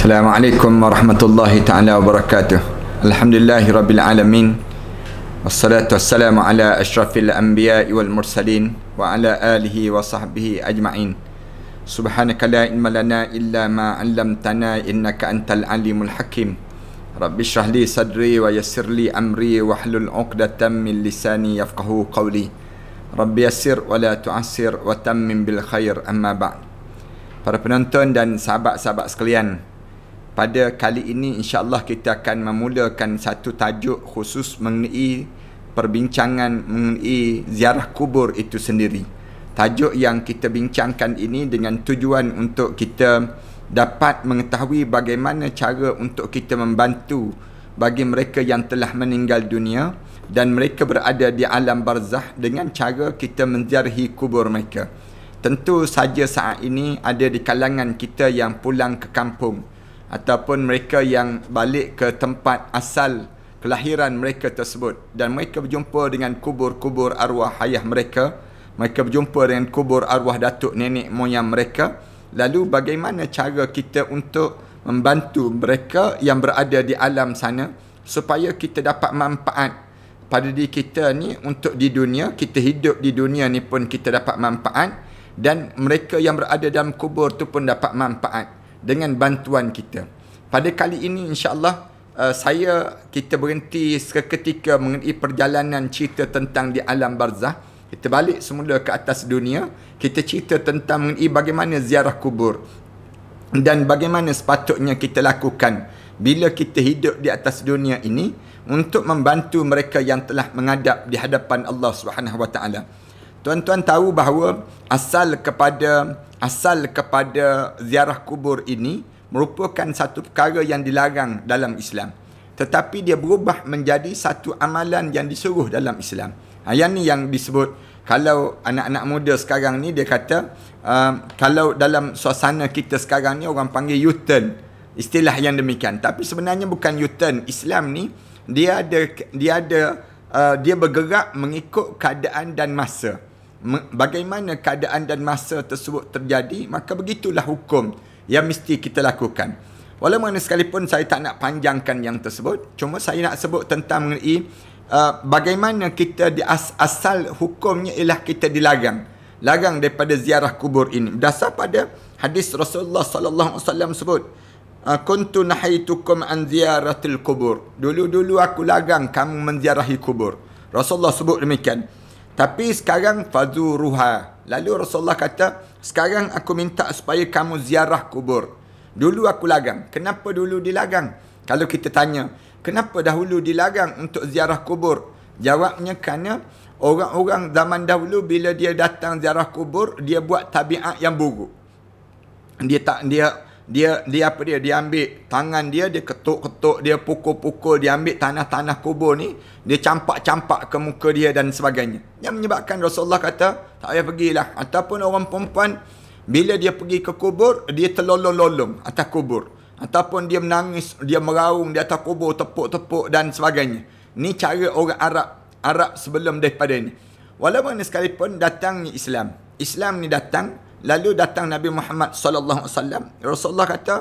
Assalamualaikum warahmatullahi taala wabarakatuh. Alhamdulillah rabbil alamin. Wassalatu wassalamu ala asyrafil anbiya wal mursalin wa ala alihi wa sahbihi ajma'in. Subhanaka la ilma illa ma 'allamtana innaka antal alimul hakim. Rabbi shrah sadri wa yassir amri wa hlul 'uqdatam min lisani yafqahu qawli. Rabbi yassir wa la tu'assir wa tammim bil khair amma ba'd. Para penonton dan sahabat-sahabat sekalian, pada kali ini insyaAllah kita akan memulakan satu tajuk khusus mengenai perbincangan mengenai ziarah kubur itu sendiri. Tajuk yang kita bincangkan ini dengan tujuan untuk kita dapat mengetahui bagaimana cara untuk kita membantu bagi mereka yang telah meninggal dunia dan mereka berada di alam barzah dengan cara kita menziarahi kubur mereka. Tentu saja saat ini ada di kalangan kita yang pulang ke kampung ataupun mereka yang balik ke tempat asal kelahiran mereka tersebut dan mereka berjumpa dengan kubur-kubur arwah ayah mereka mereka berjumpa dengan kubur arwah datuk nenek moyang mereka lalu bagaimana cara kita untuk membantu mereka yang berada di alam sana supaya kita dapat manfaat pada diri kita ni untuk di dunia kita hidup di dunia ni pun kita dapat manfaat dan mereka yang berada dalam kubur tu pun dapat manfaat dengan bantuan kita. Pada kali ini insya-Allah uh, saya kita berhenti seketika mengenai perjalanan cerita tentang di alam barzah. Kita balik semula ke atas dunia, kita cerita tentang mengenai bagaimana ziarah kubur dan bagaimana sepatutnya kita lakukan bila kita hidup di atas dunia ini untuk membantu mereka yang telah menghadap di hadapan Allah Subhanahu Wa Taala. Tuan-tuan tahu bahawa asal kepada asal kepada ziarah kubur ini merupakan satu perkara yang dilarang dalam Islam. Tetapi dia berubah menjadi satu amalan yang disuruh dalam Islam. Ha, yang ni yang disebut kalau anak-anak muda sekarang ni dia kata uh, kalau dalam suasana kita sekarang ni orang panggil yutan Istilah yang demikian. Tapi sebenarnya bukan yutan Islam ni dia ada dia ada uh, dia bergerak mengikut keadaan dan masa bagaimana keadaan dan masa tersebut terjadi, maka begitulah hukum yang mesti kita lakukan. Walau mana sekalipun saya tak nak panjangkan yang tersebut, cuma saya nak sebut tentang mengenai uh, bagaimana kita di as- asal hukumnya ialah kita dilarang. Larang daripada ziarah kubur ini. Berdasar pada hadis Rasulullah sallallahu alaihi wasallam sebut, uh, kuntu nahaitukum an ziyaratil kubur. Dulu-dulu aku larang kamu menziarahi kubur. Rasulullah sebut demikian. Tapi sekarang fadu ruha. Lalu Rasulullah kata, sekarang aku minta supaya kamu ziarah kubur. Dulu aku lagang. Kenapa dulu dilagang? Kalau kita tanya, kenapa dahulu dilagang untuk ziarah kubur? Jawabnya kerana orang-orang zaman dahulu bila dia datang ziarah kubur, dia buat tabiat yang buruk. Dia tak dia dia dia apa dia dia ambil tangan dia dia ketuk-ketuk dia pukul-pukul dia ambil tanah-tanah kubur ni dia campak-campak ke muka dia dan sebagainya yang menyebabkan Rasulullah kata tak payah pergilah ataupun orang perempuan bila dia pergi ke kubur dia terlolong-lolong atas kubur ataupun dia menangis dia meraung di atas kubur tepuk-tepuk dan sebagainya ni cara orang Arab Arab sebelum daripada ni walaupun sekalipun datang Islam Islam ni datang Lalu datang Nabi Muhammad sallallahu alaihi wasallam. Rasulullah kata,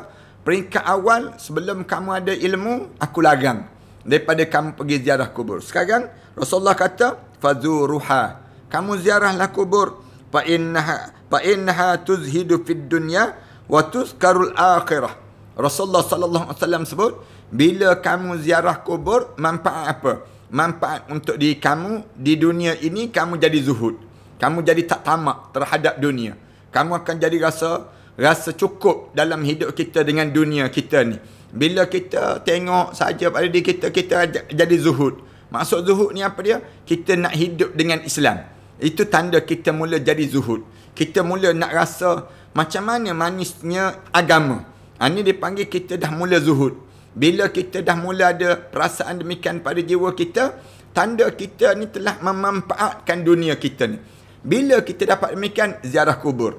peringkat awal sebelum kamu ada ilmu, aku lagang daripada kamu pergi ziarah kubur. Sekarang Rasulullah kata, fazuruha. Kamu ziarahlah kubur fa innaha fa innaha tuzhidu fid dunya wa tuzkarul akhirah. Rasulullah sallallahu alaihi wasallam sebut, bila kamu ziarah kubur, manfaat apa? Manfaat untuk diri kamu di dunia ini kamu jadi zuhud. Kamu jadi tak tamak terhadap dunia. Kamu akan jadi rasa rasa cukup dalam hidup kita dengan dunia kita ni. Bila kita tengok saja pada diri kita, kita jadi zuhud. Maksud zuhud ni apa dia? Kita nak hidup dengan Islam. Itu tanda kita mula jadi zuhud. Kita mula nak rasa macam mana manisnya agama. Ha, ini dipanggil kita dah mula zuhud. Bila kita dah mula ada perasaan demikian pada jiwa kita, tanda kita ni telah memanfaatkan dunia kita ni. Bila kita dapat demikian ziarah kubur.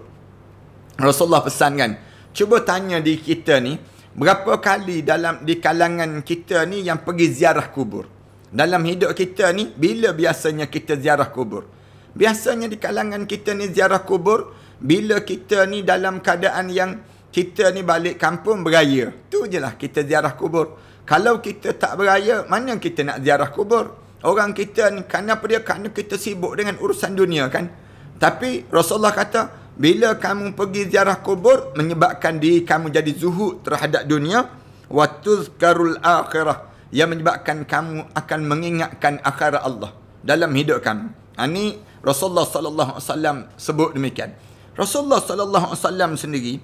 Rasulullah pesan kan, cuba tanya di kita ni, berapa kali dalam di kalangan kita ni yang pergi ziarah kubur? Dalam hidup kita ni, bila biasanya kita ziarah kubur? Biasanya di kalangan kita ni ziarah kubur, bila kita ni dalam keadaan yang kita ni balik kampung beraya. Tu je lah kita ziarah kubur. Kalau kita tak beraya, mana kita nak ziarah kubur? Orang kita ni kenapa dia? Kerana kita sibuk dengan urusan dunia kan. Tapi Rasulullah kata, bila kamu pergi ziarah kubur menyebabkan diri kamu jadi zuhud terhadap dunia wa tuzkarul akhirah yang menyebabkan kamu akan mengingatkan akhirat Allah dalam hidup kamu. Ini ha, Rasulullah sallallahu alaihi wasallam sebut demikian. Rasulullah sallallahu alaihi wasallam sendiri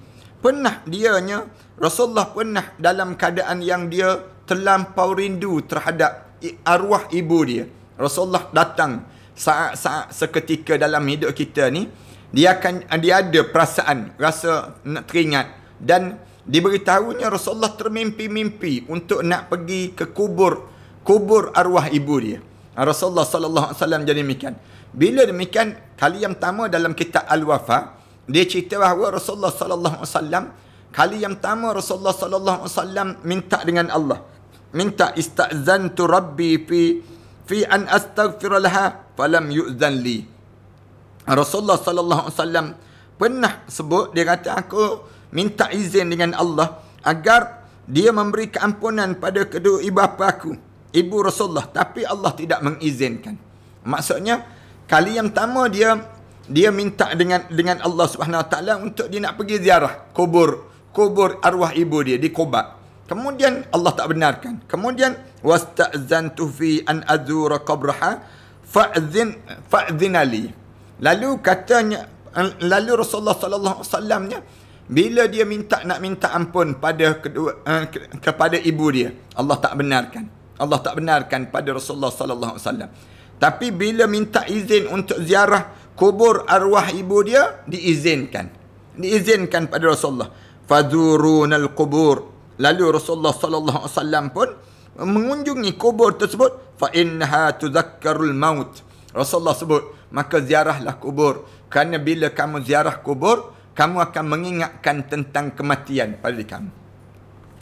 pernah dianya Rasulullah pernah dalam keadaan yang dia terlampau rindu terhadap arwah ibu dia. Rasulullah datang saat-saat seketika dalam hidup kita ni dia akan dia ada perasaan rasa nak teringat dan diberitahunya Rasulullah termimpi-mimpi untuk nak pergi ke kubur kubur arwah ibu dia. Rasulullah sallallahu alaihi wasallam jadi demikian. Bila demikian kali yang pertama dalam kitab Al-Wafa dia cerita bahawa Rasulullah sallallahu alaihi wasallam kali yang pertama Rasulullah sallallahu alaihi wasallam minta dengan Allah. Minta استأذنت tu في fi fi an لها فلم يؤذن yuzan li. Rasulullah Sallallahu Alaihi Wasallam pernah sebut dia kata aku minta izin dengan Allah agar dia memberi keampunan pada kedua ibu bapa aku ibu Rasulullah tapi Allah tidak mengizinkan maksudnya kali yang pertama dia dia minta dengan dengan Allah Subhanahu Wa Taala untuk dia nak pergi ziarah kubur kubur arwah ibu dia di Kubah Kemudian Allah tak benarkan. Kemudian wasta'zantu fi an azura qabraha fa'zin fa'zinali. Lalu katanya lalu Rasulullah sallallahu alaihi wasallamnya bila dia minta nak minta ampun pada kedua, eh, kepada ibu dia, Allah tak benarkan. Allah tak benarkan pada Rasulullah sallallahu alaihi wasallam. Tapi bila minta izin untuk ziarah kubur arwah ibu dia diizinkan. Diizinkan pada Rasulullah. Fazurunal qubur Lalu Rasulullah sallallahu alaihi wasallam pun mengunjungi kubur tersebut fa innaha tudzakkarul maut. Rasulullah sebut, maka ziarahlah kubur kerana bila kamu ziarah kubur, kamu akan mengingatkan tentang kematian pada kamu.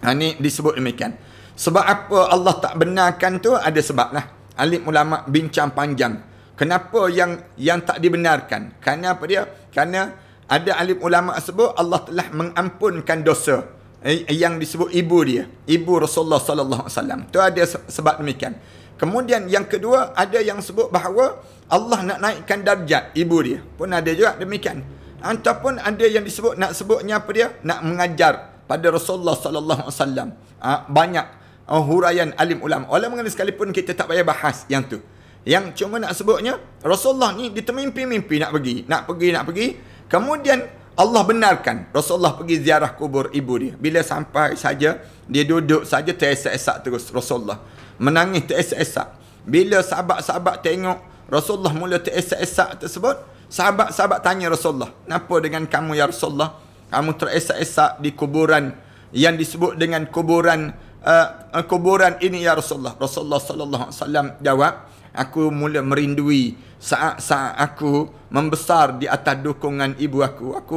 Ini ha, disebut demikian. Sebab apa Allah tak benarkan tu ada sebablah. Alim ulama bincang panjang. Kenapa yang yang tak dibenarkan? Kerana apa dia? Kerana ada alim ulama sebut Allah telah mengampunkan dosa. Eh, eh, yang disebut ibu dia ibu Rasulullah sallallahu alaihi wasallam tu ada sebab demikian kemudian yang kedua ada yang sebut bahawa Allah nak naikkan darjat ibu dia pun ada juga demikian ataupun ada yang disebut nak sebutnya apa dia nak mengajar pada Rasulullah sallallahu alaihi wasallam ah, banyak uh, huraian alim ulama oleh mengenai sekalipun kita tak payah bahas yang tu yang cuma nak sebutnya Rasulullah ni dia termimpi-mimpi nak pergi nak pergi nak pergi kemudian Allah benarkan Rasulullah pergi ziarah kubur ibu dia. Bila sampai saja dia duduk saja teresak-esak terus Rasulullah. Menangis teresak-esak. Bila sahabat-sahabat tengok Rasulullah mula teresak-esak tersebut, sahabat-sahabat tanya Rasulullah, "Kenapa dengan kamu ya Rasulullah? Kamu teresak-esak di kuburan yang disebut dengan kuburan uh, kuburan ini ya Rasulullah." Rasulullah sallallahu alaihi wasallam jawab, aku mula merindui saat-saat aku membesar di atas dukungan ibu aku. Aku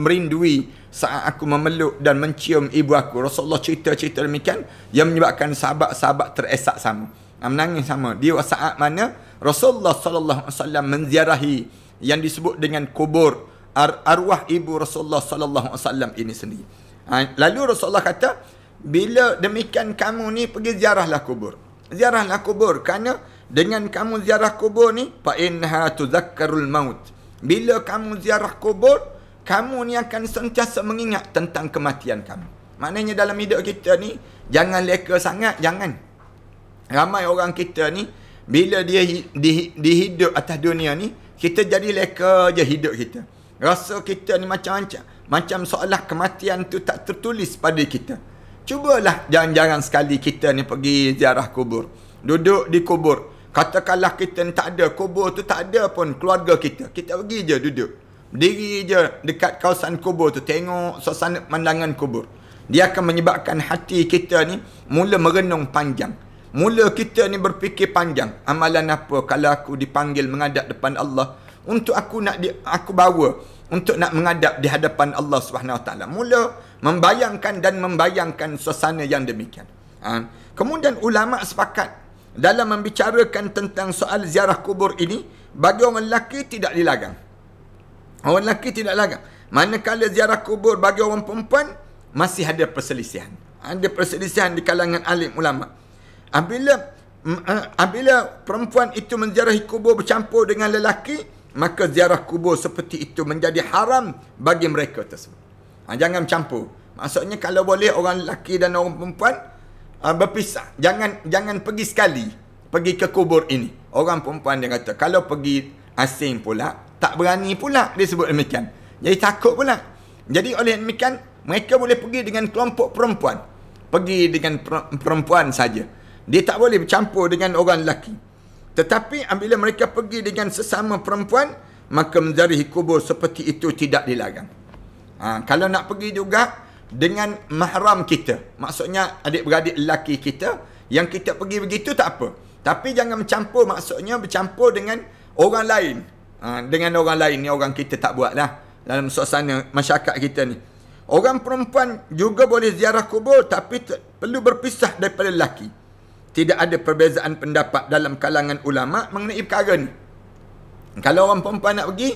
merindui saat aku memeluk dan mencium ibu aku. Rasulullah cerita-cerita demikian yang menyebabkan sahabat-sahabat teresak sama. Menangis sama. Di saat mana Rasulullah sallallahu alaihi wasallam menziarahi yang disebut dengan kubur ar- arwah ibu Rasulullah sallallahu alaihi wasallam ini sendiri. Ha, lalu Rasulullah kata, "Bila demikian kamu ni pergi ziarahlah kubur." Ziarahlah kubur kerana dengan kamu ziarah kubur ni, fa innaha tuzakkarul maut. Bila kamu ziarah kubur, kamu ni akan sentiasa mengingat tentang kematian kamu. Maknanya dalam hidup kita ni, jangan leka sangat, jangan. Ramai orang kita ni, bila dia dihidup di, di atas dunia ni, kita jadi leka je hidup kita. Rasa kita ni macam-macam. Macam seolah kematian tu tak tertulis pada kita. Cubalah jangan-jangan sekali kita ni pergi ziarah kubur. Duduk di kubur. Katakanlah kita ni tak ada kubur tu tak ada pun keluarga kita. Kita pergi je duduk. Berdiri je dekat kawasan kubur tu tengok suasana pandangan kubur. Dia akan menyebabkan hati kita ni mula merenung panjang. Mula kita ni berfikir panjang. Amalan apa kalau aku dipanggil mengadap depan Allah untuk aku nak di, aku bawa untuk nak mengadap di hadapan Allah Subhanahu Wa Taala. Mula membayangkan dan membayangkan suasana yang demikian. Ha. Kemudian ulama sepakat dalam membicarakan tentang soal ziarah kubur ini bagi orang lelaki tidak dilarang. Orang lelaki tidak dilarang. Manakala ziarah kubur bagi orang perempuan masih ada perselisihan. Ada perselisihan di kalangan alim ulama. Apabila mm, eh, apabila perempuan itu menziarahi kubur bercampur dengan lelaki, maka ziarah kubur seperti itu menjadi haram bagi mereka tersebut. Ha, jangan campur. Maksudnya kalau boleh orang lelaki dan orang perempuan Ah, berpisah. Jangan jangan pergi sekali pergi ke kubur ini. Orang perempuan dia kata kalau pergi asing pula tak berani pula dia sebut demikian. Jadi takut pula. Jadi oleh demikian mereka boleh pergi dengan kelompok perempuan. Pergi dengan perempuan saja. Dia tak boleh bercampur dengan orang lelaki. Tetapi apabila mereka pergi dengan sesama perempuan maka menziarahi kubur seperti itu tidak dilarang. Ha, kalau nak pergi juga dengan mahram kita. Maksudnya adik-beradik lelaki kita yang kita pergi begitu tak apa. Tapi jangan mencampur maksudnya bercampur dengan orang lain. Ha, dengan orang lain ni orang kita tak buat lah. Dalam suasana masyarakat kita ni. Orang perempuan juga boleh ziarah kubur tapi perlu berpisah daripada lelaki. Tidak ada perbezaan pendapat dalam kalangan ulama mengenai perkara ni. Kalau orang perempuan nak pergi,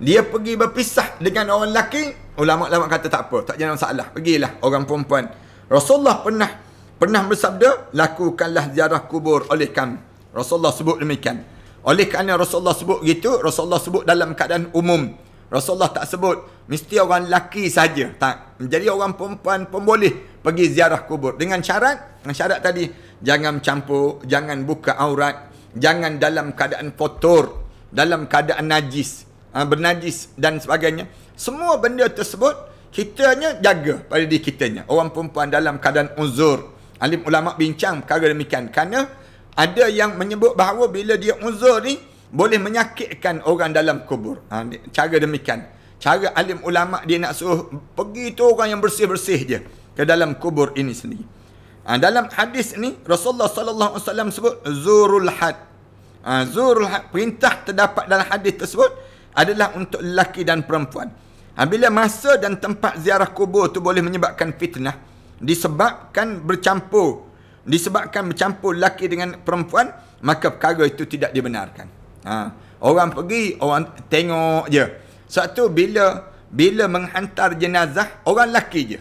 dia pergi berpisah dengan orang lelaki. Ulama-ulama kata tak apa. Tak jangan salah. Pergilah orang perempuan. Rasulullah pernah pernah bersabda. Lakukanlah ziarah kubur oleh kami. Rasulullah sebut demikian. Oleh kerana Rasulullah sebut gitu, Rasulullah sebut dalam keadaan umum. Rasulullah tak sebut mesti orang lelaki saja. Tak. Jadi orang perempuan pun boleh pergi ziarah kubur dengan syarat, dengan syarat tadi jangan campur, jangan buka aurat, jangan dalam keadaan kotor, dalam keadaan najis uh, bernajis dan sebagainya. Semua benda tersebut kitanya jaga pada diri kitanya. Orang perempuan dalam keadaan uzur. Alim ulama bincang perkara demikian. Kerana ada yang menyebut bahawa bila dia uzur ni boleh menyakitkan orang dalam kubur. Ha, cara demikian. Cara alim ulama dia nak suruh pergi tu orang yang bersih-bersih je ke dalam kubur ini sendiri. Ha, dalam hadis ni Rasulullah sallallahu alaihi wasallam sebut zurul had. Ha, zurul had perintah terdapat dalam hadis tersebut adalah untuk lelaki dan perempuan. Bila masa dan tempat ziarah kubur tu boleh menyebabkan fitnah disebabkan bercampur disebabkan bercampur lelaki dengan perempuan maka perkara itu tidak dibenarkan. Ha. orang pergi orang tengok je. Satu bila bila menghantar jenazah orang lelaki je.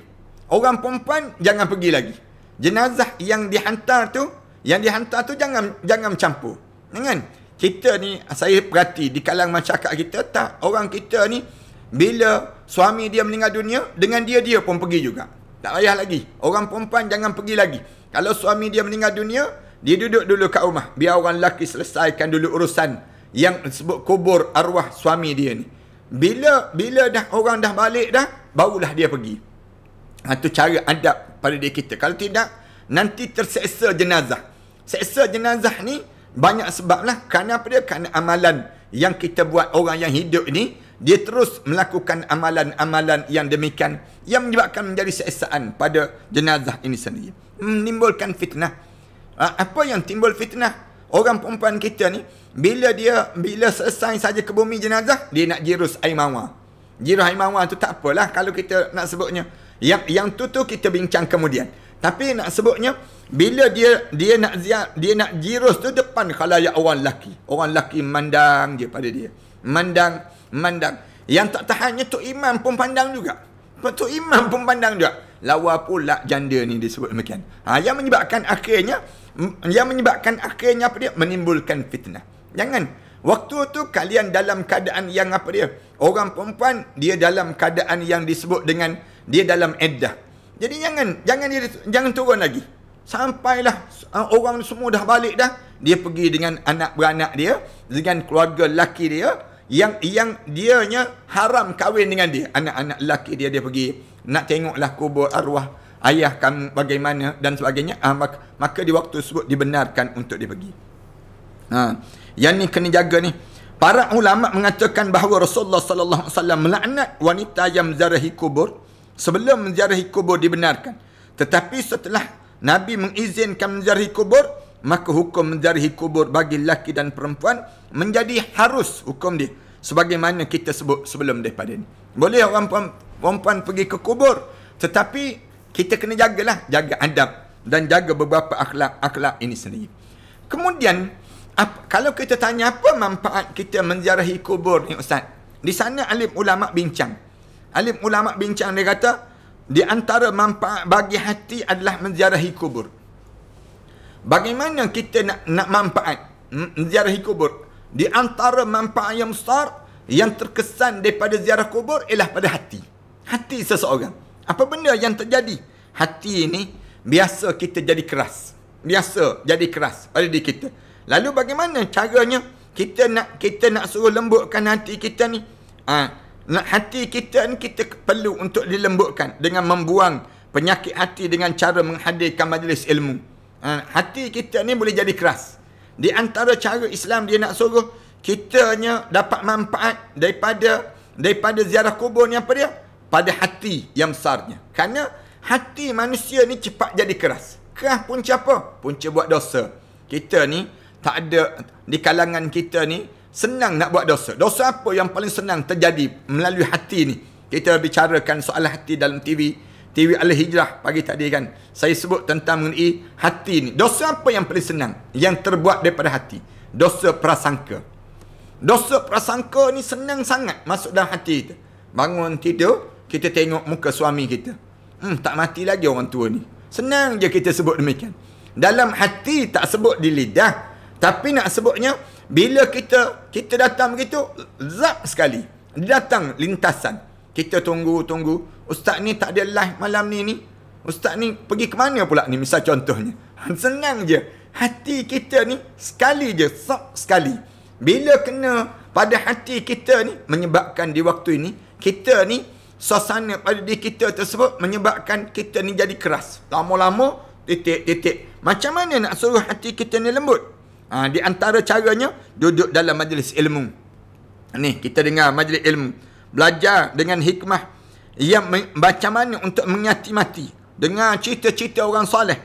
Orang perempuan jangan pergi lagi. Jenazah yang dihantar tu yang dihantar tu jangan jangan campur. Dengan kita ni saya perhati di kalangan masyarakat kita tak orang kita ni bila suami dia meninggal dunia dengan dia dia pun pergi juga tak payah lagi orang perempuan jangan pergi lagi kalau suami dia meninggal dunia dia duduk dulu kat rumah biar orang lelaki selesaikan dulu urusan yang sebut kubur arwah suami dia ni bila bila dah orang dah balik dah barulah dia pergi ha, tu cara adab pada dia kita kalau tidak nanti terseksa jenazah seksa jenazah ni banyak sebab lah. Kenapa dia? Kerana amalan yang kita buat orang yang hidup ni, dia terus melakukan amalan-amalan yang demikian yang menyebabkan menjadi seksaan pada jenazah ini sendiri. Menimbulkan fitnah. Ha, apa yang timbul fitnah? Orang perempuan kita ni, bila dia bila selesai saja ke bumi jenazah, dia nak jirus air mawar. Jirus air mawar tu tak apalah kalau kita nak sebutnya. Yang, yang tu tu kita bincang kemudian. Tapi nak sebutnya bila dia dia nak ziar, dia nak jirus tu depan khalayak orang laki. Orang laki mandang je pada dia. Mandang, mandang. Yang tak tahannya tu Imam pun pandang juga. tu Imam pun pandang juga. Lawa pula janda ni disebut demikian. Ha, yang menyebabkan akhirnya yang menyebabkan akhirnya apa dia menimbulkan fitnah. Jangan waktu tu kalian dalam keadaan yang apa dia orang perempuan dia dalam keadaan yang disebut dengan dia dalam iddah. Jadi jangan jangan dia jangan turun lagi. Sampailah ah, orang semua dah balik dah, dia pergi dengan anak beranak dia, dengan keluarga lelaki dia yang yang dianya haram kahwin dengan dia. Anak-anak lelaki dia dia pergi nak tengoklah kubur arwah ayah kamu bagaimana dan sebagainya. Ah, maka, maka di waktu tersebut dibenarkan untuk dia pergi. Ha. Yang ni kena jaga ni. Para ulama mengatakan bahawa Rasulullah sallallahu alaihi wasallam melaknat wanita yang zarahi kubur sebelum menziarahi kubur dibenarkan. Tetapi setelah Nabi mengizinkan menziarahi kubur, maka hukum menziarahi kubur bagi lelaki dan perempuan menjadi harus hukum dia. Sebagaimana kita sebut sebelum daripada ini. Boleh orang perempuan pergi ke kubur, tetapi kita kena jagalah, jaga adab dan jaga beberapa akhlak-akhlak ini sendiri. Kemudian, apa, kalau kita tanya apa manfaat kita menziarahi kubur ni Ustaz? Di sana alim ulama bincang. Alim ulama bincang dia kata di antara manfaat bagi hati adalah menziarahi kubur. Bagaimana kita nak nak manfaat hmm, kubur? Di antara manfaat yang besar yang terkesan daripada ziarah kubur ialah pada hati. Hati seseorang. Apa benda yang terjadi? Hati ini biasa kita jadi keras. Biasa jadi keras pada diri kita. Lalu bagaimana caranya kita nak kita nak suruh lembutkan hati kita ni? Ah, ha, nak hati kita ni kita perlu untuk dilembutkan dengan membuang penyakit hati dengan cara menghadirkan majlis ilmu. Ha, hati kita ni boleh jadi keras. Di antara cara Islam dia nak suruh kitanya dapat manfaat daripada daripada ziarah kubur ni apa dia? Pada hati yang besarnya. Kerana hati manusia ni cepat jadi keras. Keras punca apa? Punca buat dosa. Kita ni tak ada di kalangan kita ni Senang nak buat dosa. Dosa apa yang paling senang terjadi melalui hati ni? Kita bicarakan soal hati dalam TV. TV Al-Hijrah pagi tadi kan. Saya sebut tentang mengenai hati ni. Dosa apa yang paling senang? Yang terbuat daripada hati. Dosa prasangka. Dosa prasangka ni senang sangat masuk dalam hati kita. Bangun tidur, kita tengok muka suami kita. Hmm, tak mati lagi orang tua ni. Senang je kita sebut demikian. Dalam hati tak sebut di lidah. Tapi nak sebutnya, bila kita kita datang begitu, zap sekali. Datang lintasan. Kita tunggu, tunggu. Ustaz ni tak ada live malam ni ni. Ustaz ni pergi ke mana pula ni misal contohnya. Senang je. Hati kita ni sekali je, zap sekali. Bila kena pada hati kita ni menyebabkan di waktu ini kita ni suasana pada diri kita tersebut menyebabkan kita ni jadi keras. Lama-lama titik-titik. Macam mana nak suruh hati kita ni lembut? Ha, di antara caranya duduk dalam majlis ilmu. Ni kita dengar majlis ilmu. Belajar dengan hikmah. Yang macam mana untuk menyati mati. Dengar cerita-cerita orang soleh.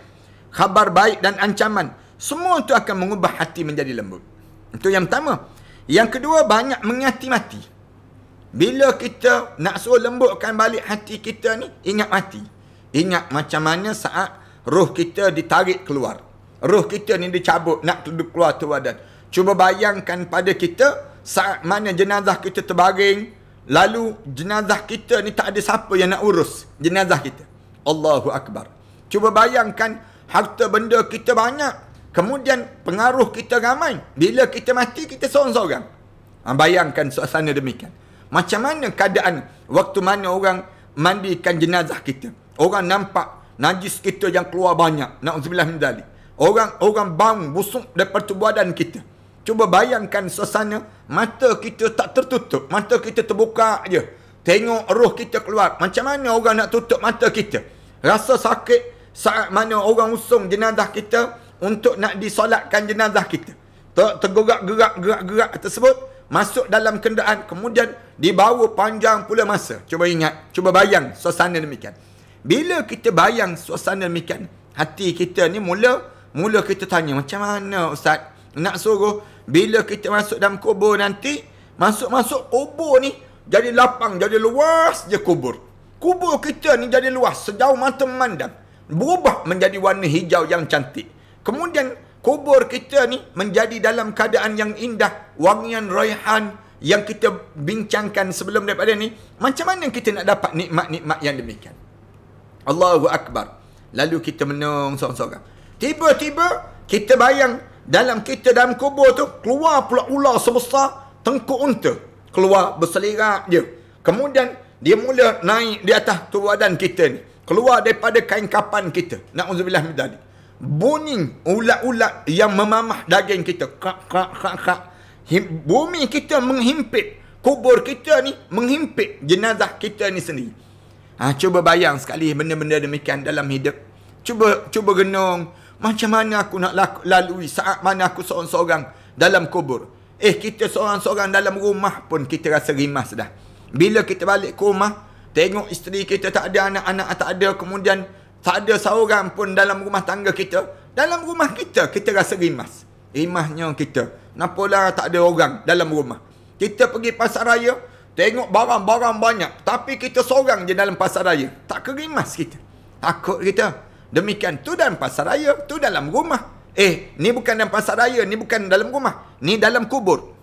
Khabar baik dan ancaman. Semua itu akan mengubah hati menjadi lembut. Itu yang pertama. Yang kedua banyak menyati mati. Bila kita nak suruh lembutkan balik hati kita ni. Ingat mati. Ingat macam mana saat roh kita ditarik keluar. Ruh kita ni dicabut nak duduk keluar tu badan. Cuba bayangkan pada kita saat mana jenazah kita terbaring. Lalu jenazah kita ni tak ada siapa yang nak urus jenazah kita. Allahu Akbar. Cuba bayangkan harta benda kita banyak. Kemudian pengaruh kita ramai. Bila kita mati kita seorang-seorang. Ha, bayangkan suasana demikian. Macam mana keadaan waktu mana orang mandikan jenazah kita. Orang nampak najis kita yang keluar banyak. Na'udzubillah min dalik. Orang-orang bang busuk daripada tubuh badan kita. Cuba bayangkan suasana mata kita tak tertutup. Mata kita terbuka je. Tengok roh kita keluar. Macam mana orang nak tutup mata kita? Rasa sakit saat mana orang usung jenazah kita untuk nak disolatkan jenazah kita. Ter Tergerak-gerak gerak gerak tersebut masuk dalam kenderaan kemudian dibawa panjang pula masa. Cuba ingat, cuba bayang suasana demikian. Bila kita bayang suasana demikian, hati kita ni mula Mula kita tanya macam mana ustaz nak suruh bila kita masuk dalam kubur nanti masuk-masuk kubur ni jadi lapang jadi luas je kubur. Kubur kita ni jadi luas sejauh mata memandang berubah menjadi warna hijau yang cantik. Kemudian kubur kita ni menjadi dalam keadaan yang indah wangian raihan yang kita bincangkan sebelum daripada ni macam mana kita nak dapat nikmat-nikmat yang demikian. Allahu akbar. Lalu kita menung seorang-seorang. Tiba-tiba kita bayang dalam kita dalam kubur tu keluar pula ular sebesar tengkuk unta. Keluar berselirap dia Kemudian dia mula naik di atas turadan kita ni. Keluar daripada kain kapan kita. nak Na'udzubillah midali. Bunyi ulat-ulat yang memamah daging kita. Kak, kak, kak, kak. Bumi kita menghimpit. Kubur kita ni menghimpit jenazah kita ni sendiri. Ha, cuba bayang sekali benda-benda demikian dalam hidup. Cuba cuba genung macam mana aku nak laku, lalui saat mana aku seorang-seorang dalam kubur? Eh, kita seorang-seorang dalam rumah pun kita rasa rimas dah. Bila kita balik ke rumah, tengok isteri kita tak ada, anak-anak tak ada, kemudian tak ada seorang pun dalam rumah tangga kita. Dalam rumah kita, kita rasa rimas. Rimasnya kita. Kenapa tak ada orang dalam rumah? Kita pergi pasar raya, tengok barang-barang banyak. Tapi kita seorang je dalam pasar raya. Tak kerimas kita. Takut kita. Demikian tu dalam pasar raya, tu dalam rumah. Eh, ni bukan dalam pasar raya, ni bukan dalam rumah. Ni dalam kubur.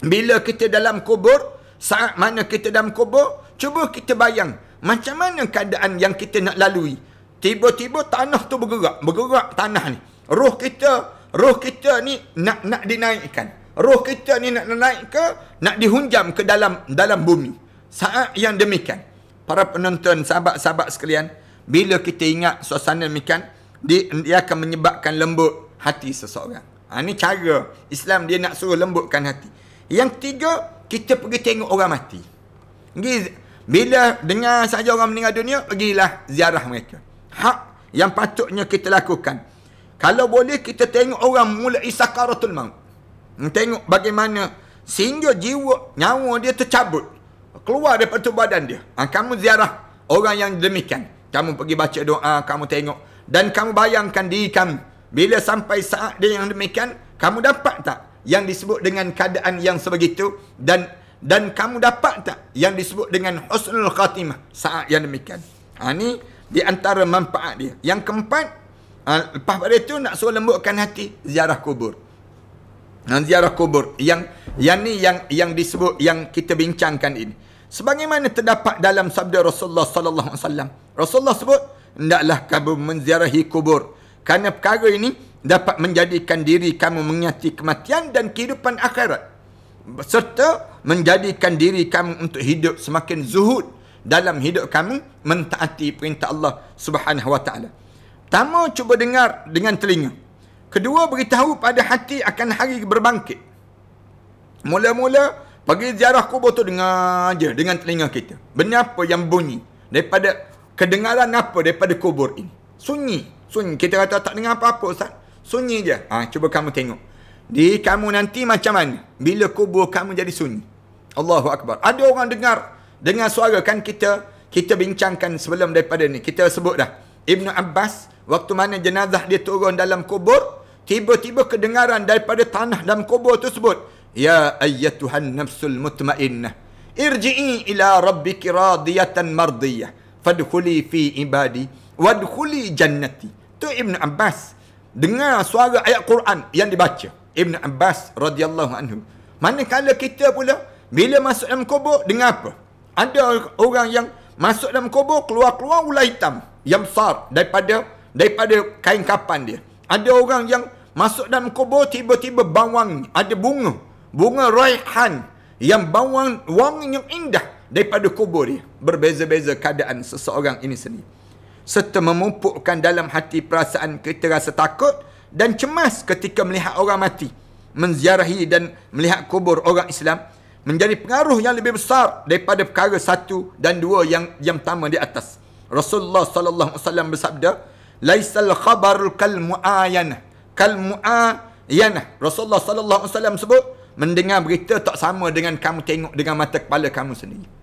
Bila kita dalam kubur, saat mana kita dalam kubur, cuba kita bayang macam mana keadaan yang kita nak lalui. Tiba-tiba tanah tu bergerak, bergerak tanah ni. Roh kita, roh kita ni nak nak dinaikkan. Roh kita ni nak naik ke, nak dihunjam ke dalam dalam bumi. Saat yang demikian, para penonton sahabat-sahabat sekalian, bila kita ingat suasana demikian, dia, dia akan menyebabkan lembut hati seseorang. Ha, ini cara Islam dia nak suruh lembutkan hati. Yang ketiga, kita pergi tengok orang mati. Pergi, bila dengar saja orang meninggal dunia, pergilah ziarah mereka. Hak yang patutnya kita lakukan. Kalau boleh, kita tengok orang mulai sakaratul maut. Hmm, tengok bagaimana sehingga jiwa, nyawa dia tercabut. Keluar daripada badan dia. Ha, kamu ziarah orang yang demikian. Kamu pergi baca doa, kamu tengok. Dan kamu bayangkan diri kamu. Bila sampai saat dia yang demikian, kamu dapat tak yang disebut dengan keadaan yang sebegitu? Dan dan kamu dapat tak yang disebut dengan husnul khatimah saat yang demikian? Ha, ini di antara manfaat dia. Yang keempat, ha, lepas pada itu nak suruh lembutkan hati, ziarah kubur. Ha, ziarah kubur yang yang ni yang yang disebut yang kita bincangkan ini. Sebagaimana terdapat dalam sabda Rasulullah sallallahu alaihi wasallam, Rasulullah sebut, hendaklah kamu menziarahi kubur. Kerana perkara ini dapat menjadikan diri kamu mengingati kematian dan kehidupan akhirat. Serta menjadikan diri kamu untuk hidup semakin zuhud dalam hidup kamu mentaati perintah Allah Subhanahu Wa Pertama, cuba dengar dengan telinga. Kedua, beritahu pada hati akan hari berbangkit. Mula-mula, pergi ziarah kubur tu dengar je dengan telinga kita. Benda apa yang bunyi daripada kedengaran apa daripada kubur ini? Sunyi. Sunyi. Kita kata tak dengar apa-apa Ustaz. Sunyi je. Ha, cuba kamu tengok. Di kamu nanti macam mana? Bila kubur kamu jadi sunyi. Allahu Akbar. Ada orang dengar. Dengar suara kan kita. Kita bincangkan sebelum daripada ni. Kita sebut dah. Ibn Abbas. Waktu mana jenazah dia turun dalam kubur. Tiba-tiba kedengaran daripada tanah dalam kubur tu sebut. Ya ayyatuhan nafsul mutmainnah. Irji'i ila rabbiki radiyatan mardiyah fadkhuli fi ibadi wadkhuli jannati tu ibnu abbas dengar suara ayat Quran yang dibaca ibnu abbas radhiyallahu anhu manakala kita pula bila masuk dalam kubur dengar apa ada orang yang masuk dalam kubur keluar-keluar ular hitam yang besar daripada daripada kain kapan dia ada orang yang masuk dalam kubur tiba-tiba bawang ada bunga bunga raihan yang bawang wangi yang indah daripada kubur dia berbeza-beza keadaan seseorang ini sendiri serta memupukkan dalam hati perasaan kita rasa takut dan cemas ketika melihat orang mati menziarahi dan melihat kubur orang Islam menjadi pengaruh yang lebih besar daripada perkara satu dan dua yang yang pertama di atas Rasulullah sallallahu alaihi wasallam bersabda laisal khabarul kal muayana kal muayana Rasulullah sallallahu alaihi wasallam sebut mendengar berita tak sama dengan kamu tengok dengan mata kepala kamu sendiri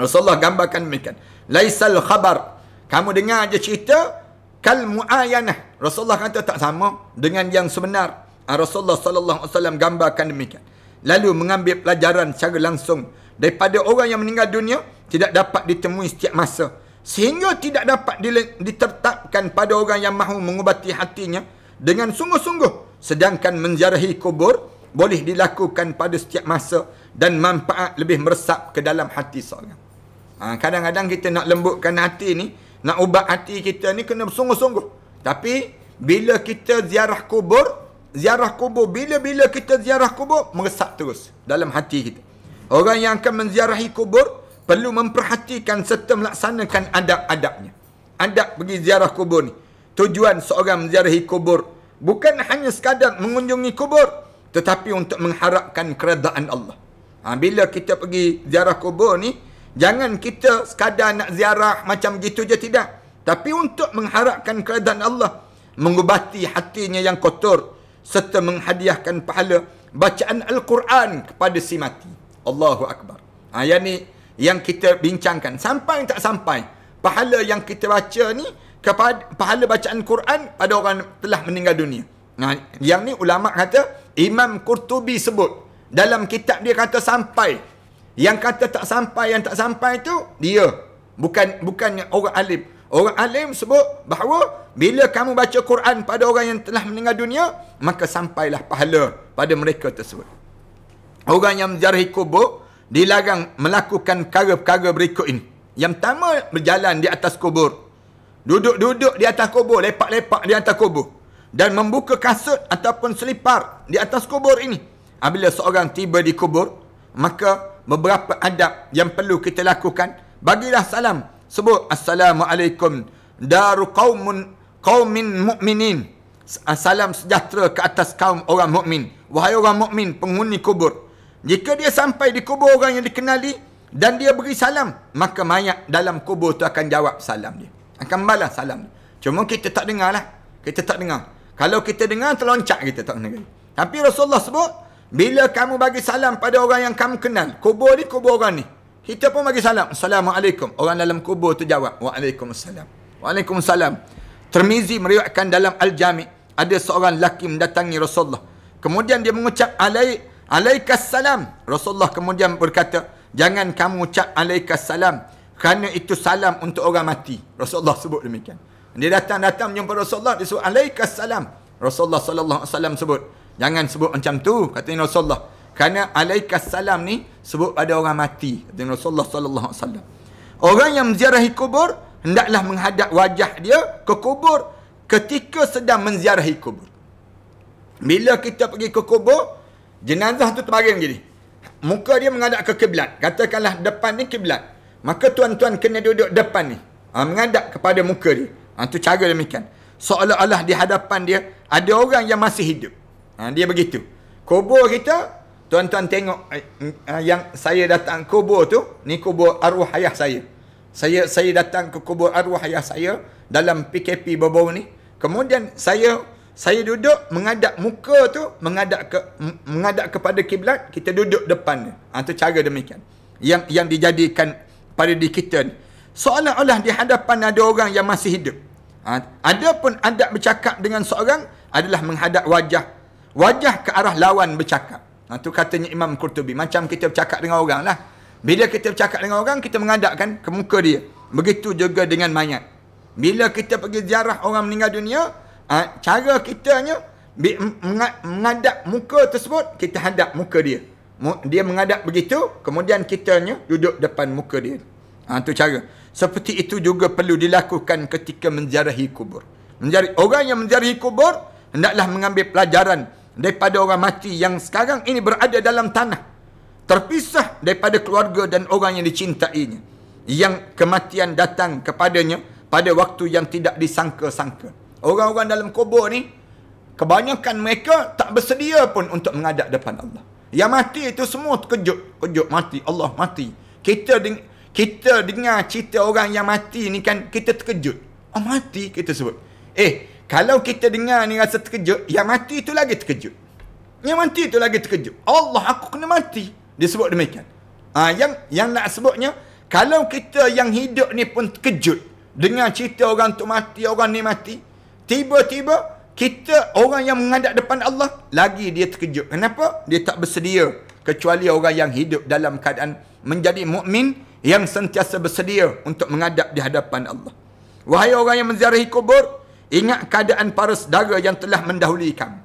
Rasulullah gambarkan demikian. Laisal khabar. Kamu dengar aja cerita kal muayanah. Rasulullah kata tak sama dengan yang sebenar. Ah, Rasulullah saw. alaihi wasallam gambarkan demikian. Lalu mengambil pelajaran secara langsung daripada orang yang meninggal dunia tidak dapat ditemui setiap masa sehingga tidak dapat ditetapkan pada orang yang mahu mengubati hatinya dengan sungguh-sungguh sedangkan menziarahi kubur boleh dilakukan pada setiap masa dan manfaat lebih meresap ke dalam hati seorang. Ha, kadang-kadang kita nak lembutkan hati ni, nak ubat hati kita ni kena bersungguh-sungguh. Tapi bila kita ziarah kubur, ziarah kubur, bila-bila kita ziarah kubur, meresap terus dalam hati kita. Orang yang akan menziarahi kubur, perlu memperhatikan serta melaksanakan adab-adabnya. Adab pergi ziarah kubur ni. Tujuan seorang menziarahi kubur, bukan hanya sekadar mengunjungi kubur, tetapi untuk mengharapkan keredaan Allah. Ha, bila kita pergi ziarah kubur ni, Jangan kita sekadar nak ziarah macam gitu je tidak. Tapi untuk mengharapkan keredhaan Allah. Mengubati hatinya yang kotor. Serta menghadiahkan pahala bacaan Al-Quran kepada si mati. Allahu Akbar. Ha, yang ni yang kita bincangkan. Sampai tak sampai. Pahala yang kita baca ni. Kepada, pahala bacaan Quran pada orang telah meninggal dunia. Nah, ha, yang ni ulama kata Imam Qurtubi sebut dalam kitab dia kata sampai yang kata tak sampai yang tak sampai tu dia. Bukan bukan orang alim. Orang alim sebut bahawa bila kamu baca Quran pada orang yang telah meninggal dunia, maka sampailah pahala pada mereka tersebut. Orang yang menjarahi kubur dilarang melakukan perkara-perkara berikut ini. Yang pertama berjalan di atas kubur. Duduk-duduk di atas kubur, lepak-lepak di atas kubur dan membuka kasut ataupun selipar di atas kubur ini. Apabila seorang tiba di kubur, maka beberapa adab yang perlu kita lakukan. Bagilah salam. Sebut Assalamualaikum. Daru qawmun, qawmin mukminin Salam sejahtera ke atas kaum orang mukmin. Wahai orang mukmin penghuni kubur. Jika dia sampai di kubur orang yang dikenali dan dia beri salam, maka mayat dalam kubur tu akan jawab salam dia. Akan balas salam dia. Cuma kita tak dengar lah. Kita tak dengar. Kalau kita dengar, terloncak kita tak dengar. Tapi Rasulullah sebut, bila kamu bagi salam pada orang yang kamu kenal, kubur ni kubur orang ni. Kita pun bagi salam. Assalamualaikum. Orang dalam kubur tu jawab. Waalaikumsalam. Waalaikumsalam. Termizi meriwayatkan dalam Al-Jami' ada seorang lelaki mendatangi Rasulullah. Kemudian dia mengucap alai alaikassalam. Rasulullah kemudian berkata, "Jangan kamu ucap alaikassalam kerana itu salam untuk orang mati." Rasulullah sebut demikian. Dia datang datang menjumpa Rasulullah dia sebut alaikassalam. Rasulullah saw sebut, Jangan sebut macam tu kata Nabi Rasulullah. Kerana alaikas salam ni sebut pada orang mati kata Rasulullah sallallahu alaihi wasallam. Orang yang menziarahi kubur hendaklah menghadap wajah dia ke kubur ketika sedang menziarahi kubur. Bila kita pergi ke kubur, jenazah tu terbaring gini. Muka dia menghadap ke kiblat. Katakanlah depan ni kiblat. Maka tuan-tuan kena duduk depan ni. Ha, menghadap kepada muka dia. Ha, cara demikian. Seolah-olah di hadapan dia ada orang yang masih hidup. Ha, dia begitu. Kubur kita, tuan-tuan tengok eh, mm, ha, yang saya datang kubur tu, ni kubur arwah ayah saya. Saya saya datang ke kubur arwah ayah saya dalam PKP bau-bau ni. Kemudian saya saya duduk menghadap muka tu, menghadap ke menghadap kepada kiblat, kita duduk depan. Ah ha, tu cara demikian. Yang yang dijadikan pada di kita ni. Seolah-olah di hadapan ada orang yang masih hidup. Ha, ada pun adab bercakap dengan seorang adalah menghadap wajah wajah ke arah lawan bercakap. Ha, tu katanya Imam Qurtubi. Macam kita bercakap dengan orang lah. Bila kita bercakap dengan orang, kita mengadakkan ke muka dia. Begitu juga dengan mayat. Bila kita pergi ziarah orang meninggal dunia, ha, kita kitanya mengadap muka tersebut, kita hadap muka dia. Dia mengadap begitu, kemudian kita kitanya duduk depan muka dia. Ha, tu cara. Seperti itu juga perlu dilakukan ketika menziarahi kubur. Menjari orang yang menziarahi kubur, hendaklah mengambil pelajaran daripada orang mati yang sekarang ini berada dalam tanah terpisah daripada keluarga dan orang yang dicintainya yang kematian datang kepadanya pada waktu yang tidak disangka-sangka orang-orang dalam kubur ni kebanyakan mereka tak bersedia pun untuk menghadap depan Allah yang mati itu semua terkejut kejut mati Allah mati kita deng- kita dengar cerita orang yang mati ni kan kita terkejut oh mati kita sebut eh kalau kita dengar ni rasa terkejut, yang mati itu lagi terkejut. Yang mati itu lagi terkejut. Allah aku kena mati. Dia sebut demikian. Ha, yang yang nak sebutnya, kalau kita yang hidup ni pun terkejut dengan cerita orang tu mati, orang ni mati, tiba-tiba kita orang yang menghadap depan Allah lagi dia terkejut. Kenapa? Dia tak bersedia kecuali orang yang hidup dalam keadaan menjadi mukmin yang sentiasa bersedia untuk menghadap di hadapan Allah. Wahai orang yang menziarahi kubur, Ingat keadaan para saudara yang telah mendahului kamu.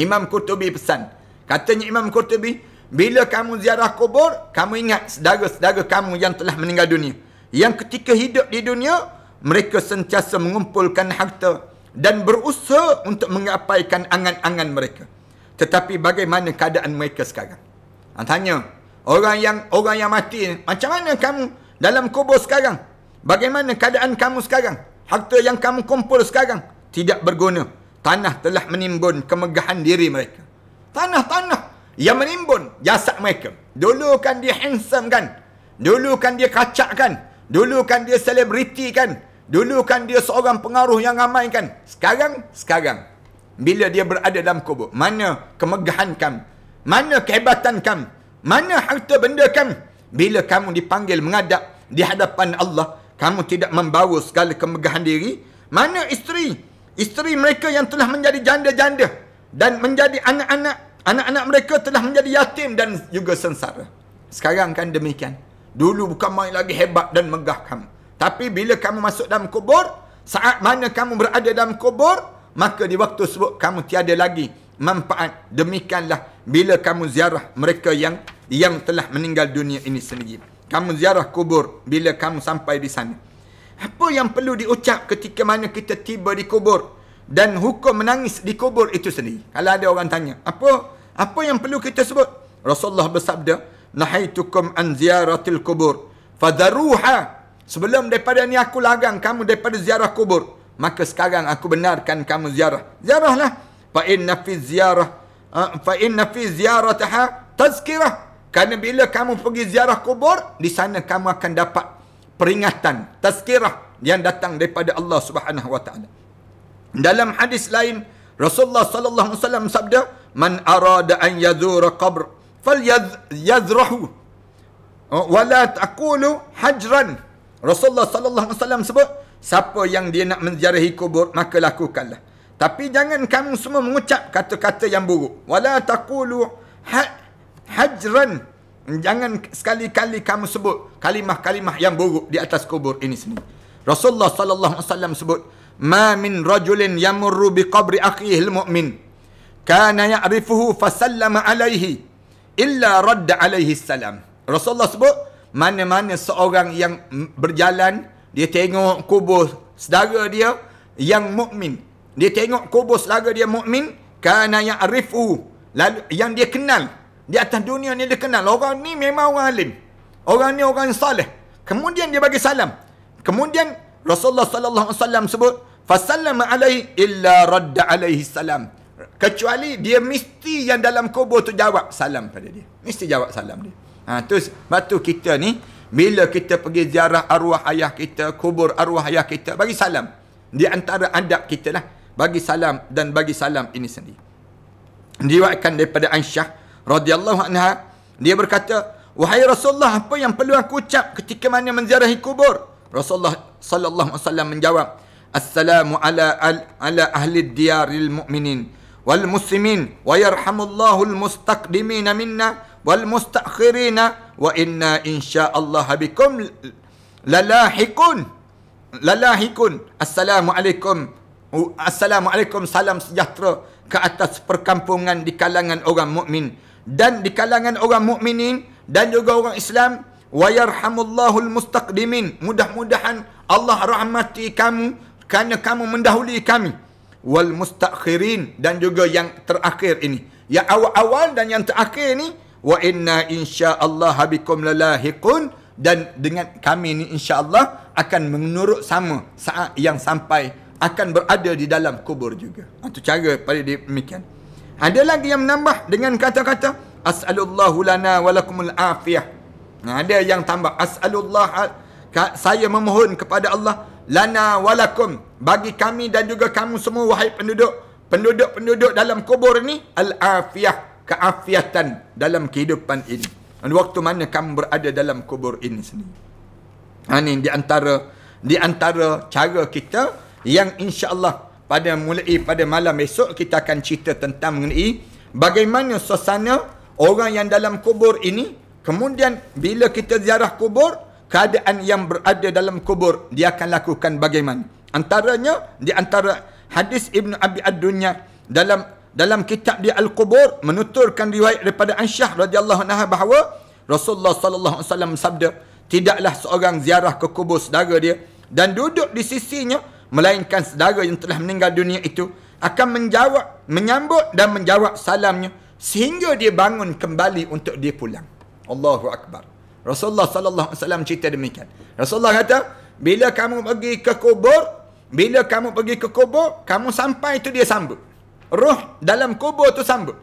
Imam Qurtubi pesan. Katanya Imam Qurtubi, bila kamu ziarah kubur, kamu ingat saudara-saudara kamu yang telah meninggal dunia. Yang ketika hidup di dunia, mereka sentiasa mengumpulkan harta dan berusaha untuk mengapaikan angan-angan mereka. Tetapi bagaimana keadaan mereka sekarang? Tanya, orang yang orang yang mati, macam mana kamu dalam kubur sekarang? Bagaimana keadaan kamu sekarang? Harta yang kamu kumpul sekarang tidak berguna. Tanah telah menimbun kemegahan diri mereka. Tanah-tanah yang menimbun jasad mereka. Dulu kan dia handsome kan? Dulu kan dia kacak kan? Dulu kan dia selebriti kan? Dulu kan dia seorang pengaruh yang ramai kan? Sekarang, sekarang. Bila dia berada dalam kubur, mana kemegahan kamu? Mana kehebatan kamu? Mana harta benda kamu? Bila kamu dipanggil mengadap di hadapan Allah, kamu tidak membawa segala kemegahan diri. Mana isteri? Isteri mereka yang telah menjadi janda-janda. Dan menjadi anak-anak. Anak-anak mereka telah menjadi yatim dan juga sengsara. Sekarang kan demikian. Dulu bukan main lagi hebat dan megah kamu. Tapi bila kamu masuk dalam kubur. Saat mana kamu berada dalam kubur. Maka di waktu sebut kamu tiada lagi manfaat. Demikianlah bila kamu ziarah mereka yang yang telah meninggal dunia ini sendiri. Kamu ziarah kubur bila kamu sampai di sana. Apa yang perlu diucap ketika mana kita tiba di kubur dan hukum menangis di kubur itu sendiri. Kalau ada orang tanya, apa apa yang perlu kita sebut? Rasulullah bersabda, "Nahaitukum an ziyaratil kubur, fadharuha." Sebelum daripada ni aku larang kamu daripada ziarah kubur, maka sekarang aku benarkan kamu ziarah. Ziarahlah. Fa inna fi ziyarah eh, fa inna fi ziyaratiha tazkirah. Kerana bila kamu pergi ziarah kubur, di sana kamu akan dapat peringatan, tazkirah yang datang daripada Allah Subhanahu wa taala. Dalam hadis lain, Rasulullah sallallahu alaihi wasallam sabda, "Man arada an yazura qabr falyazrahu wa la taqulu hajran." Rasulullah sallallahu alaihi wasallam sebut, siapa yang dia nak menziarahi kubur, maka lakukanlah. Tapi jangan kamu semua mengucap kata-kata yang buruk. Wala taqulu ha- hajran jangan sekali-kali kamu sebut kalimah-kalimah yang buruk di atas kubur ini sini Rasulullah sallallahu alaihi wasallam sebut ma min rajulin yamurru bi qabri akhihi almu'min kana ya'rifuhu fa sallama alaihi illa radda alaihi salam Rasulullah sebut mana-mana seorang yang berjalan dia tengok kubur saudara dia yang mukmin dia tengok kubur saudara dia mukmin kana ya'rifu lalu yang dia kenal di atas dunia ni dia kenal orang ni memang orang alim. Orang ni orang yang saleh. Kemudian dia bagi salam. Kemudian Rasulullah sallallahu alaihi wasallam sebut fasallama alaihi illa radda alaihi salam. Kecuali dia mesti yang dalam kubur tu jawab salam pada dia. Mesti jawab salam dia. Ha tu batu kita ni bila kita pergi ziarah arwah ayah kita, kubur arwah ayah kita, bagi salam. Di antara adab kita lah. Bagi salam dan bagi salam ini sendiri. Diwakilkan daripada Aisyah radhiyallahu anha dia berkata wahai rasulullah apa yang perlu aku ucap ketika mana menziarahi kubur rasulullah sallallahu alaihi wasallam menjawab assalamu ala al ala ahli diyaril mu'minin wal muslimin wa yarhamullahu al mustaqdimina minna wal mustakhirina wa inna insyaallah bikum lalahiqun lalahiqun assalamu alaikum assalamu alaikum salam sejahtera ke atas perkampungan di kalangan orang mukmin dan di kalangan orang mukminin dan juga orang Islam wayarhamullahul mustaqdimin mudah-mudahan Allah rahmati kamu kerana kamu mendahului kami wal mustakhirin dan juga yang terakhir ini yang awal-awal dan yang terakhir ini wa inna insyaallah habikum lalahiqun dan dengan kami ini insyaallah akan menurut sama saat yang sampai akan berada di dalam kubur juga. Itu ha, cara pada demikian. Ada lagi yang menambah dengan kata-kata As'alullahu lana walakumul afiyah Ada yang tambah As'alullah Saya memohon kepada Allah Lana walakum Bagi kami dan juga kamu semua wahai penduduk Penduduk-penduduk dalam kubur ni Al-afiyah Keafiatan dalam kehidupan ini Dan waktu mana kamu berada dalam kubur ini sendiri Ini di antara Di antara cara kita Yang insya Allah pada mulai eh, pada malam esok kita akan cerita tentang mengenai bagaimana suasana orang yang dalam kubur ini kemudian bila kita ziarah kubur keadaan yang berada dalam kubur dia akan lakukan bagaimana antaranya di antara hadis Ibnu Abi Ad-Dunya dalam dalam kitab dia al Kubur menuturkan riwayat daripada Ansyah radhiyallahu anha bahawa Rasulullah sallallahu alaihi wasallam sabda tidaklah seorang ziarah ke kubur saudara dia dan duduk di sisinya melainkan saudara yang telah meninggal dunia itu akan menjawab menyambut dan menjawab salamnya sehingga dia bangun kembali untuk dia pulang Allahu akbar Rasulullah sallallahu alaihi wasallam cerita demikian Rasulullah kata bila kamu pergi ke kubur bila kamu pergi ke kubur kamu sampai itu dia sambut roh dalam kubur tu sambut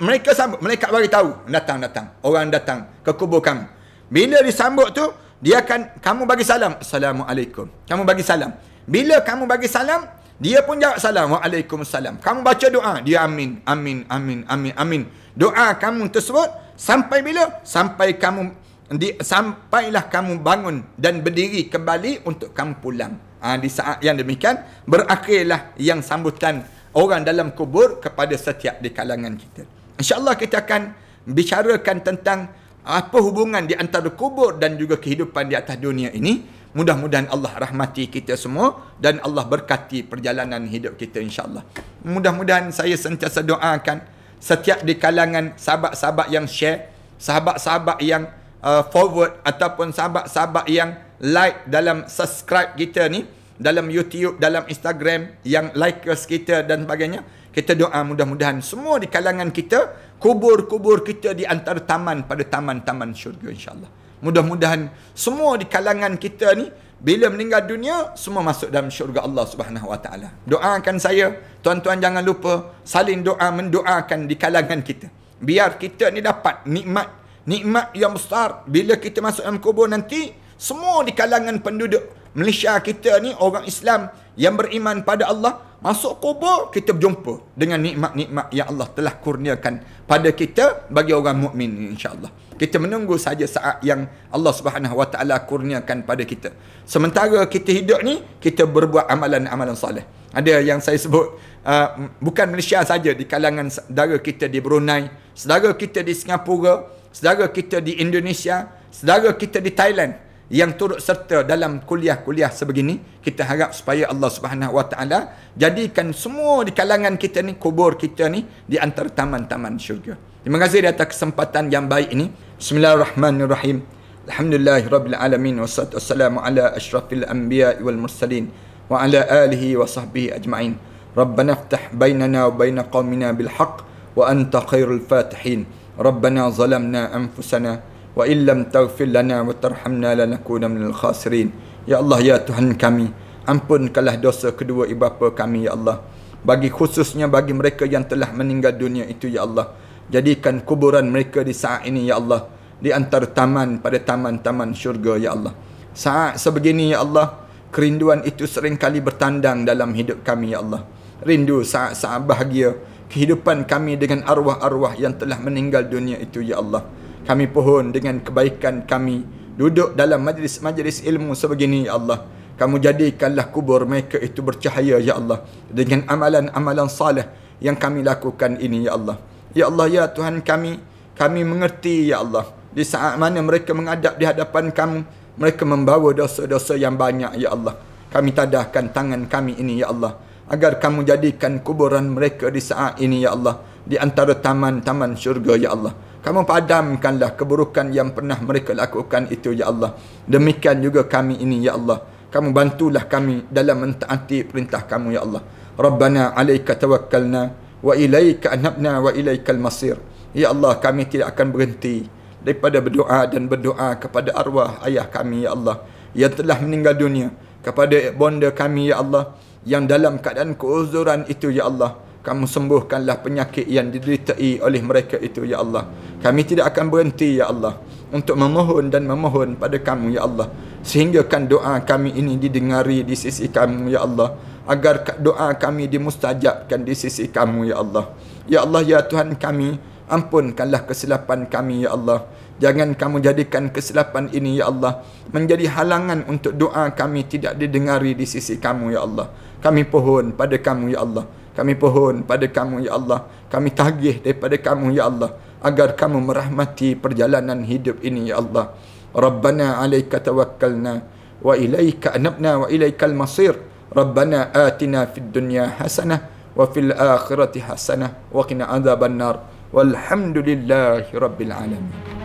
mereka sambut mereka bagi tahu datang datang orang datang ke kubur kamu bila disambut tu dia akan kamu bagi salam assalamualaikum kamu bagi salam bila kamu bagi salam, dia pun jawab salam. Waalaikumsalam. Kamu baca doa, dia amin, amin, amin, amin, amin. Doa kamu tersebut sampai bila? Sampai kamu di, sampailah kamu bangun dan berdiri kembali untuk kamu pulang. Ha, di saat yang demikian berakhirlah yang sambutan orang dalam kubur kepada setiap di kalangan kita. Insya-Allah kita akan bicarakan tentang apa hubungan di antara kubur dan juga kehidupan di atas dunia ini. Mudah-mudahan Allah rahmati kita semua dan Allah berkati perjalanan hidup kita insya-Allah. Mudah-mudahan saya sentiasa doakan setiap di kalangan sahabat-sahabat yang share, sahabat-sahabat yang uh, forward ataupun sahabat-sahabat yang like dalam subscribe kita ni dalam YouTube, dalam Instagram yang like likers kita dan sebagainya. Kita doa mudah-mudahan semua di kalangan kita, kubur-kubur kita di antara taman pada taman-taman syurga insya-Allah. Mudah-mudahan semua di kalangan kita ni bila meninggal dunia semua masuk dalam syurga Allah Subhanahu Wa Taala. Doakan saya, tuan-tuan jangan lupa saling doa mendoakan di kalangan kita. Biar kita ni dapat nikmat nikmat yang besar bila kita masuk dalam kubur nanti semua di kalangan penduduk Malaysia kita ni orang Islam yang beriman pada Allah masuk kubur kita berjumpa dengan nikmat-nikmat yang Allah telah kurniakan pada kita bagi orang mukmin insya-Allah. Kita menunggu saja saat yang Allah Subhanahu Wa Taala kurniakan pada kita. Sementara kita hidup ni kita berbuat amalan-amalan soleh. Ada yang saya sebut uh, bukan Malaysia saja di kalangan saudara kita di Brunei, saudara kita di Singapura, saudara kita di Indonesia, saudara kita di Thailand yang turut serta dalam kuliah-kuliah sebegini kita harap supaya Allah Subhanahu Wa Taala jadikan semua di kalangan kita ni kubur kita ni di antara taman-taman syurga. Terima kasih di atas kesempatan yang baik ini. Bismillahirrahmanirrahim. Alhamdulillah rabbil alamin wassalatu wassalamu ala asyrafil anbiya wal mursalin wa ala alihi wa sahbihi ajma'in. Rabbana aftah bainana wa bain qaumina bil haqq wa anta khairul fatihin. Rabbana zalamna anfusana wa illam taghfir lana wa tarhamna lanakuna minal khasirin ya Allah ya Tuhan kami ampunkanlah dosa kedua ibu bapa kami ya Allah bagi khususnya bagi mereka yang telah meninggal dunia itu ya Allah jadikan kuburan mereka di saat ini ya Allah di antara taman pada taman-taman syurga ya Allah saat sebegini ya Allah kerinduan itu seringkali bertandang dalam hidup kami ya Allah rindu saat-saat bahagia kehidupan kami dengan arwah-arwah yang telah meninggal dunia itu ya Allah kami pohon dengan kebaikan kami duduk dalam majlis-majlis ilmu sebegini ya Allah. Kamu jadikanlah kubur mereka itu bercahaya ya Allah dengan amalan-amalan saleh yang kami lakukan ini ya Allah. Ya Allah ya Tuhan kami, kami mengerti ya Allah. Di saat mana mereka menghadap di hadapan kamu, mereka membawa dosa-dosa yang banyak ya Allah. Kami tadahkan tangan kami ini ya Allah agar kamu jadikan kuburan mereka di saat ini ya Allah di antara taman-taman syurga ya Allah. Kamu padamkanlah keburukan yang pernah mereka lakukan itu, Ya Allah. Demikian juga kami ini, Ya Allah. Kamu bantulah kami dalam mentaati perintah kamu, Ya Allah. Rabbana alaika tawakkalna wa ilaika anabna wa ilaika almasir. Ya Allah, kami tidak akan berhenti daripada berdoa dan berdoa kepada arwah ayah kami, Ya Allah. Yang telah meninggal dunia. Kepada bonda kami, Ya Allah. Yang dalam keadaan keuzuran itu, Ya Allah kamu sembuhkanlah penyakit yang dideritai oleh mereka itu ya Allah kami tidak akan berhenti ya Allah untuk memohon dan memohon pada kamu ya Allah sehinggakan doa kami ini didengari di sisi kamu ya Allah agar doa kami dimustajabkan di sisi kamu ya Allah ya Allah ya Tuhan kami ampunkanlah kesilapan kami ya Allah jangan kamu jadikan kesilapan ini ya Allah menjadi halangan untuk doa kami tidak didengari di sisi kamu ya Allah kami pohon pada kamu ya Allah kami pohon pada kamu ya Allah Kami tagih daripada kamu ya Allah Agar kamu merahmati perjalanan hidup ini ya Allah Rabbana alaika tawakkalna Wa ilaika anabna wa ilaika almasir Rabbana atina fid dunya hasanah Wa fil akhirati hasanah Wa qina azab an-nar Walhamdulillahi rabbil alamin